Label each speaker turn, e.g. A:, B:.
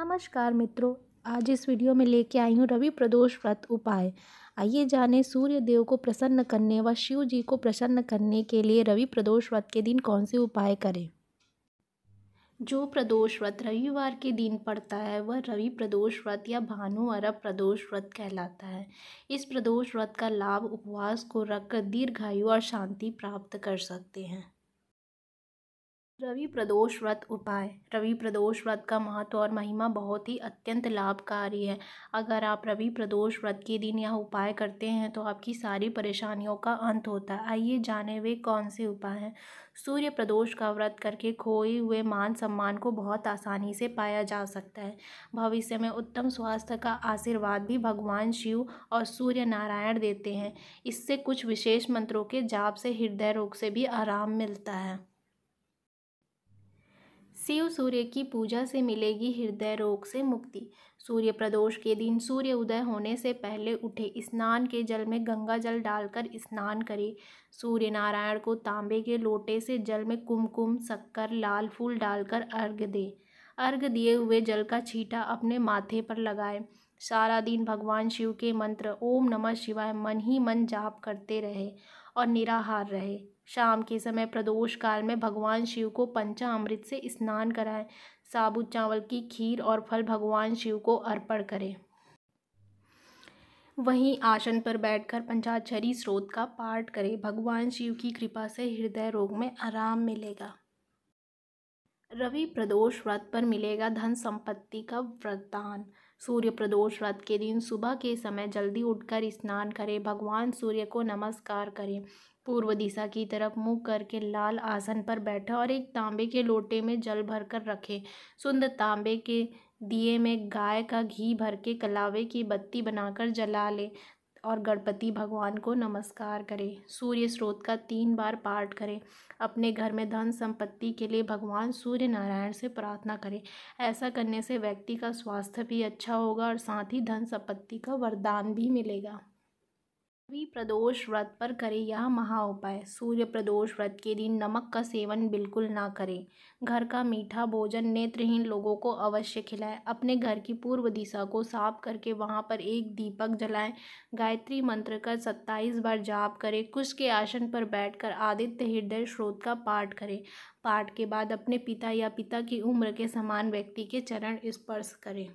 A: नमस्कार मित्रों आज इस वीडियो में लेके आई हूँ रवि प्रदोष व्रत उपाय आइए जानें सूर्य देव को प्रसन्न करने व शिव जी को प्रसन्न करने के लिए रवि प्रदोष व्रत के दिन कौन से उपाय करें जो प्रदोष व्रत रविवार के दिन पड़ता है वह रवि प्रदोष व्रत या भानु अरब प्रदोष व्रत कहलाता है इस प्रदोष व्रत का लाभ उपवास को रखकर दीर्घायु और शांति प्राप्त कर सकते हैं रवि प्रदोष व्रत उपाय रवि प्रदोष व्रत का महत्व और महिमा बहुत ही अत्यंत लाभकारी है अगर आप रवि प्रदोष व्रत के दिन यह उपाय करते हैं तो आपकी सारी परेशानियों का अंत होता है आइए जाने वे कौन से उपाय हैं सूर्य प्रदोष का व्रत करके खोए हुए मान सम्मान को बहुत आसानी से पाया जा सकता है भविष्य में उत्तम स्वास्थ्य का आशीर्वाद भी भगवान शिव और सूर्य नारायण देते हैं इससे कुछ विशेष मंत्रों के जाप से हृदय रोग से भी आराम मिलता है शिव सूर्य की पूजा से मिलेगी हृदय रोग से मुक्ति सूर्य प्रदोष के दिन सूर्य उदय होने से पहले उठे स्नान के जल में गंगा जल डालकर स्नान करें सूर्य नारायण को तांबे के लोटे से जल में कुमकुम शक्कर लाल फूल डालकर अर्घ दे अर्घ दिए हुए जल का छीटा अपने माथे पर लगाए सारा दिन भगवान शिव के मंत्र ओम नमः शिवाय मन ही मन जाप करते रहे और निराहार रहे शाम के समय प्रदोष काल में भगवान शिव को पंचा अमृत से स्नान कराएं साबुत चावल की खीर और फल भगवान शिव को अर्पण करें वहीं आसन पर बैठकर पंचाक्षरी स्रोत का पाठ करें भगवान शिव की कृपा से हृदय रोग में आराम मिलेगा रवि प्रदोष व्रत पर मिलेगा धन संपत्ति का वरदान सूर्य प्रदोष व्रत के दिन सुबह के समय जल्दी उठकर स्नान करें भगवान सूर्य को नमस्कार करें पूर्व दिशा की तरफ मुंह करके लाल आसन पर बैठा और एक तांबे के लोटे में जल भरकर रखें सुंदर तांबे के दिए में गाय का घी भर के कलावे की बत्ती बनाकर जला लें और गणपति भगवान को नमस्कार करें सूर्य स्रोत का तीन बार पाठ करें अपने घर में धन संपत्ति के लिए भगवान सूर्य नारायण से प्रार्थना करें ऐसा करने से व्यक्ति का स्वास्थ्य भी अच्छा होगा और साथ ही धन संपत्ति का वरदान भी मिलेगा भी प्रदोष व्रत पर करें यह महा उपाय सूर्य प्रदोष व्रत के दिन नमक का सेवन बिल्कुल ना करें घर का मीठा भोजन नेत्रहीन लोगों को अवश्य खिलाएं अपने घर की पूर्व दिशा को साफ करके वहाँ पर एक दीपक जलाएं गायत्री मंत्र का सत्ताईस बार जाप करें कुश के आसन पर बैठकर आदित्य हृदय स्रोत का पाठ करें पाठ के बाद अपने पिता या पिता की उम्र के समान व्यक्ति के चरण स्पर्श करें